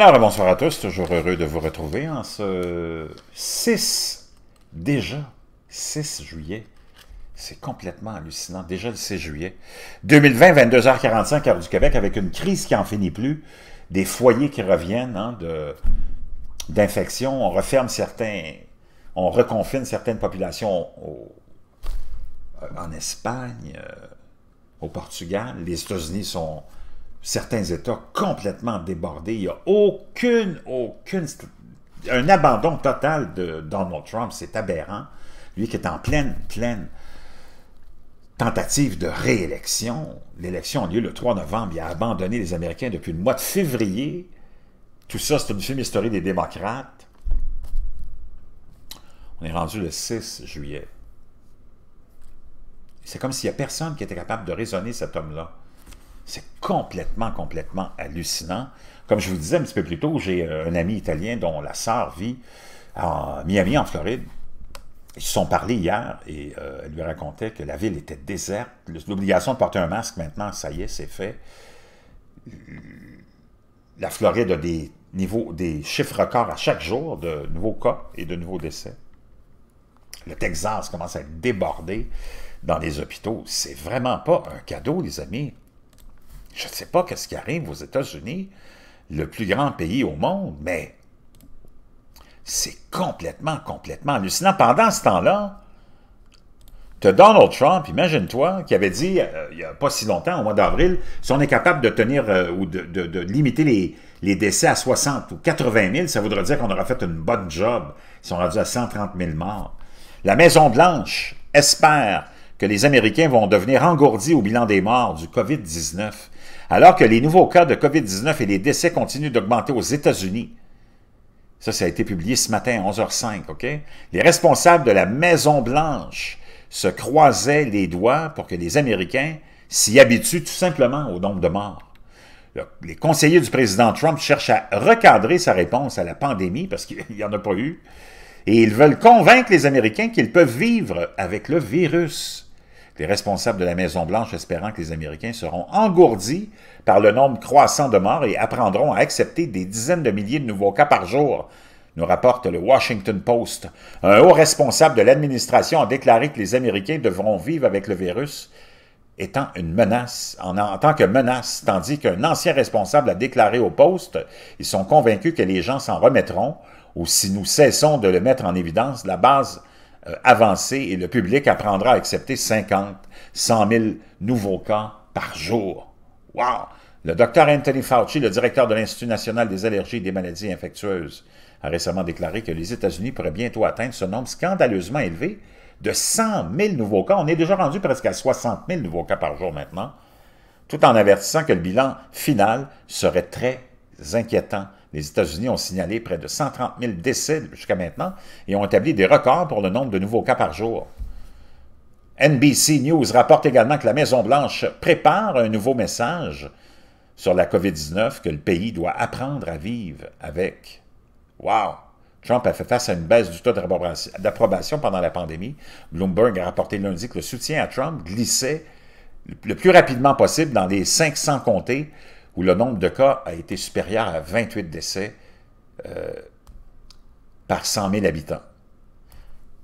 Alors, bonsoir à tous, toujours heureux de vous retrouver en ce 6, déjà 6 juillet. C'est complètement hallucinant, déjà le 6 juillet. 2020, 22h45, quart du Québec, avec une crise qui n'en finit plus, des foyers qui reviennent hein, d'infections, on referme certains, on reconfine certaines populations euh, en Espagne, euh, au Portugal, les États-Unis sont certains États complètement débordés. Il n'y a aucune, aucune... Un abandon total de Donald Trump, c'est aberrant. Lui qui est en pleine, pleine tentative de réélection. L'élection a lieu le 3 novembre. Il a abandonné les Américains depuis le mois de février. Tout ça, c'est une film historique des démocrates. On est rendu le 6 juillet. C'est comme s'il n'y a personne qui était capable de raisonner cet homme-là complètement, complètement hallucinant. Comme je vous disais un petit peu plus tôt, j'ai euh, un ami italien dont la sœur vit à Miami, en Floride. Ils se sont parlé hier et euh, elle lui racontait que la ville était déserte. L'obligation de porter un masque maintenant, ça y est, c'est fait. La Floride a des, niveaux, des chiffres records à chaque jour de nouveaux cas et de nouveaux décès. Le Texas commence à être débordé dans les hôpitaux. C'est vraiment pas un cadeau, les amis. Je ne sais pas qu'est-ce qui arrive aux États-Unis, le plus grand pays au monde, mais c'est complètement, complètement hallucinant. Pendant ce temps-là, Donald Trump, imagine-toi, qui avait dit, euh, il n'y a pas si longtemps, au mois d'avril, si on est capable de tenir euh, ou de, limiter les, les, décès à 60 ou 80 000, ça voudrait dire qu'on aura fait une bonne job. Ils sont rendus à 130 000 morts. La Maison-Blanche espère que les Américains vont devenir engourdis au bilan des morts du COVID-19 alors que les nouveaux cas de COVID-19 et les décès continuent d'augmenter aux États-Unis. Ça, ça a été publié ce matin à 11h05, OK? Les responsables de la Maison-Blanche se croisaient les doigts pour que les Américains s'y habituent tout simplement au nombre de morts. Les conseillers du président Trump cherchent à recadrer sa réponse à la pandémie parce qu'il n'y en a pas eu. Et ils veulent convaincre les Américains qu'ils peuvent vivre avec le virus des responsables de la Maison-Blanche espérant que les Américains seront engourdis par le nombre croissant de morts et apprendront à accepter des dizaines de milliers de nouveaux cas par jour, nous rapporte le Washington Post. Un haut responsable de l'administration a déclaré que les Américains devront vivre avec le virus étant une menace, en, tant que menace, tandis qu'un ancien responsable a déclaré au Post, ils sont convaincus que les gens s'en remettront, ou si nous cessons de le mettre en évidence, la base euh, avancé et le public apprendra à accepter 50, 100 000 nouveaux cas par jour. Wow! Le docteur Anthony Fauci, le directeur de l'Institut national des allergies et des maladies infectieuses, a récemment déclaré que les États-Unis pourraient bientôt atteindre ce nombre scandaleusement élevé de 100 000 nouveaux cas. On est déjà rendu presque à 60 000 nouveaux cas par jour maintenant, tout en avertissant que le bilan final serait très inquiétant les États-Unis ont signalé près de 130 000 décès jusqu'à maintenant et ont établi des records pour le nombre de nouveaux cas par jour. NBC News rapporte également que la Maison-Blanche prépare un nouveau message sur la COVID-19 que le pays doit apprendre à vivre avec. Wow! Trump a fait face à une baisse du taux d'approbation pendant la pandémie. Bloomberg a rapporté lundi que le soutien à Trump glissait le plus rapidement possible dans les 500 comtés où le nombre de cas a été supérieur à 28 décès euh, par 100 000 habitants.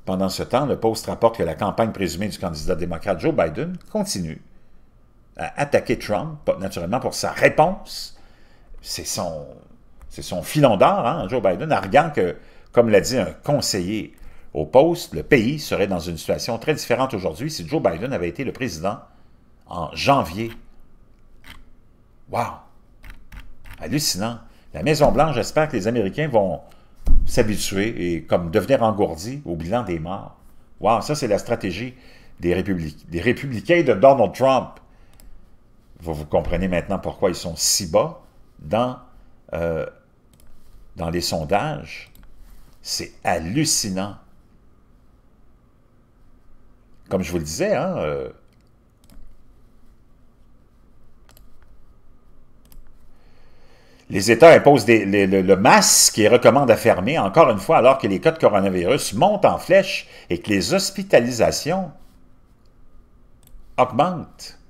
Pendant ce temps, le Post rapporte que la campagne présumée du candidat démocrate Joe Biden continue à attaquer Trump, naturellement pour sa réponse. C'est son, son filon d'or, hein, Joe Biden, arguant que, comme l'a dit un conseiller au Post, le pays serait dans une situation très différente aujourd'hui si Joe Biden avait été le président en janvier. Wow! Hallucinant. La Maison-Blanche, j'espère que les Américains vont s'habituer et comme devenir engourdis au bilan des morts. Wow, ça c'est la stratégie des, républicains de Donald Trump. Vous, vous, comprenez maintenant pourquoi ils sont si bas dans, euh, dans les sondages. C'est hallucinant. Comme je vous le disais, hein, euh, Les États imposent le, masque et recommandent à fermer, encore une fois, alors que les cas de coronavirus montent en flèche et que les hospitalisations augmentent.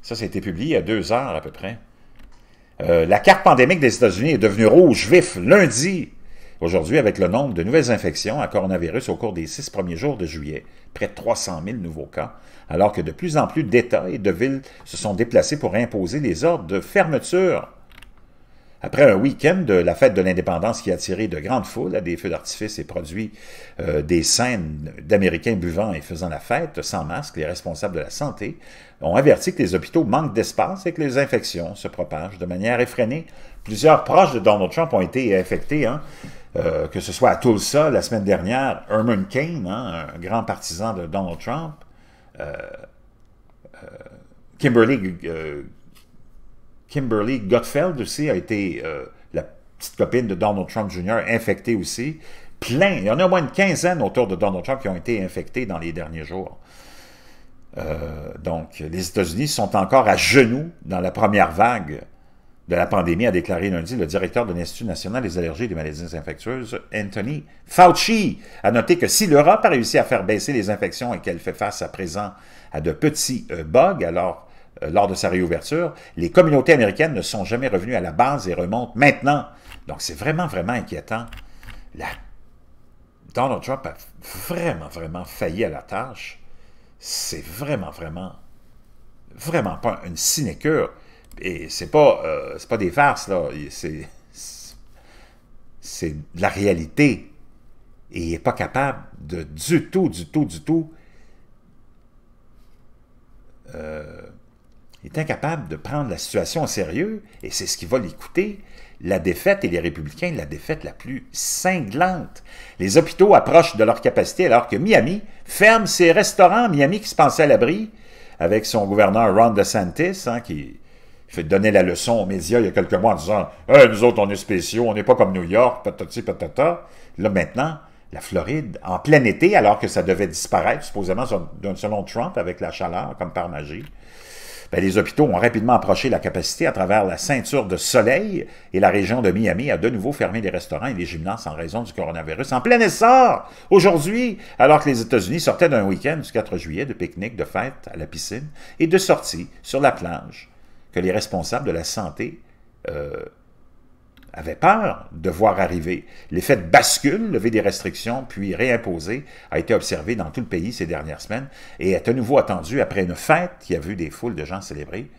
Ça, ça a été publié il y a deux heures à peu près. Euh, la carte pandémique des États-Unis est devenue rouge vif lundi, aujourd'hui, avec le nombre de nouvelles infections à coronavirus au cours des six premiers jours de juillet, près de 300 000 nouveaux cas, alors que de plus en plus d'États et de villes se sont déplacés pour imposer les ordres de fermeture. Après un week-end de la fête de l'indépendance qui a attiré de grandes foules à des feux d'artifice et produit euh, des scènes d'Américains buvant et faisant la fête sans masque, les responsables de la santé ont averti que les hôpitaux manquent d'espace et que les infections se propagent de manière effrénée. Plusieurs proches de Donald Trump ont été infectés, hein. euh, que ce soit à Tulsa la semaine dernière, Herman Cain, hein, un grand partisan de Donald Trump, euh, euh Kimberly Kimberly Gottfeld aussi a été euh, la petite copine de Donald Trump Jr., infectée aussi. Plein, il y en a au moins une quinzaine autour de Donald Trump qui ont été infectés dans les derniers jours. Euh, donc, les États-Unis sont encore à genoux dans la première vague de la pandémie, a déclaré lundi le directeur de l'Institut national des allergies et des maladies infectieuses, Anthony Fauci. A noté que si l'Europe a réussi à faire baisser les infections et qu'elle fait face à présent à de petits euh, bugs, alors euh, lors de sa réouverture, les communautés américaines ne sont jamais revenues à la base et remontent maintenant. Donc c'est vraiment, vraiment inquiétant. Donald Trump a vraiment, vraiment failli à la tâche. C'est vraiment, vraiment, vraiment pas une sinécure. Et c'est pas, euh, pas des farces, là. C'est de la réalité. Et il n'est pas capable de du tout, du tout, du tout euh, est incapable de prendre la situation au sérieux, et c'est ce qui va l'écouter. La défaite et les républicains, la défaite la plus cinglante. Les hôpitaux approchent de leur capacité alors que Miami ferme ses restaurants. Miami qui se pensait à l'abri avec son gouverneur Ron DeSantis, hein, qui fait donner la leçon aux médias il y a quelques mois en disant Nous autres, on est spéciaux, on n'est pas comme New York, patati patata. » Là, maintenant, la Floride, en plein été, alors que ça devait disparaître, supposément, selon Trump, avec la chaleur, comme par magie. Ben, les hôpitaux ont rapidement approché la capacité à travers la ceinture de soleil et la région de Miami a de nouveau fermé les restaurants et les gymnases en raison du coronavirus en plein essor aujourd'hui, alors que les États-Unis sortaient d'un week-end du 4 juillet de pique-nique, de fête à la piscine et de sorties sur la plage que les responsables de la santé euh, avait peur de voir arriver. L'effet de bascule, lever des restrictions, puis réimposer, a été observé dans tout le pays ces dernières semaines et est à nouveau attendu après une fête qui a vu des foules de gens célébrer,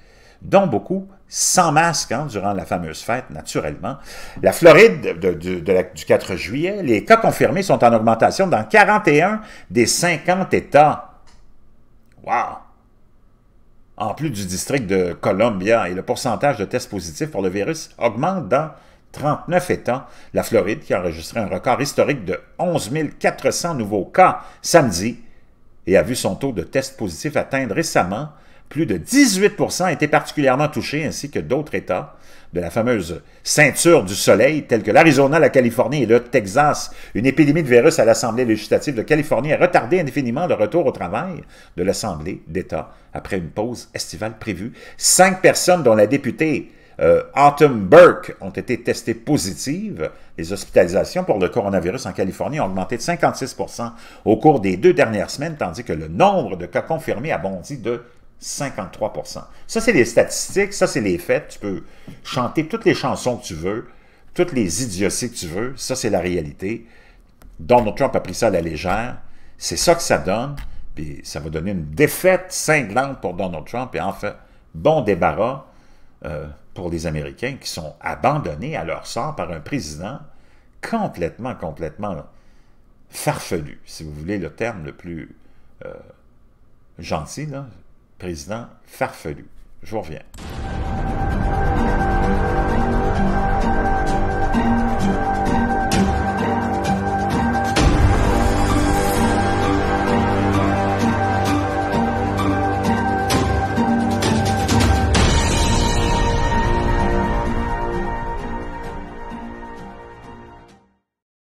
dont beaucoup sans masque hein, durant la fameuse fête, naturellement. La Floride du 4 juillet, les cas confirmés sont en augmentation dans 41 des 50 États. Wow! En plus du district de Columbia, et le pourcentage de tests positifs pour le virus augmente dans 39 États, la Floride qui a enregistré un record historique de 11 400 nouveaux cas samedi et a vu son taux de tests positifs atteindre récemment plus de 18 étaient particulièrement touché, ainsi que d'autres États de la fameuse ceinture du soleil, tels que l'Arizona, la Californie et le Texas. Une épidémie de virus à l'Assemblée législative de Californie a retardé indéfiniment le retour au travail de l'Assemblée d'État après une pause estivale prévue. Cinq personnes, dont la députée euh, Autumn Burke ont été testés positives. Les hospitalisations pour le coronavirus en Californie ont augmenté de 56 au cours des deux dernières semaines, tandis que le nombre de cas confirmés a bondi de 53 Ça, c'est les statistiques, ça, c'est les faits. Tu peux chanter toutes les chansons que tu veux, toutes les idioties que tu veux. Ça, c'est la réalité. Donald Trump a pris ça à la légère. C'est ça que ça donne. Puis ça va donner une défaite cinglante pour Donald Trump. Et enfin, bon débarras. Euh, pour les Américains qui sont abandonnés à leur sort par un président complètement, complètement farfelu, si vous voulez le terme le plus euh, gentil, président farfelu. Je reviens.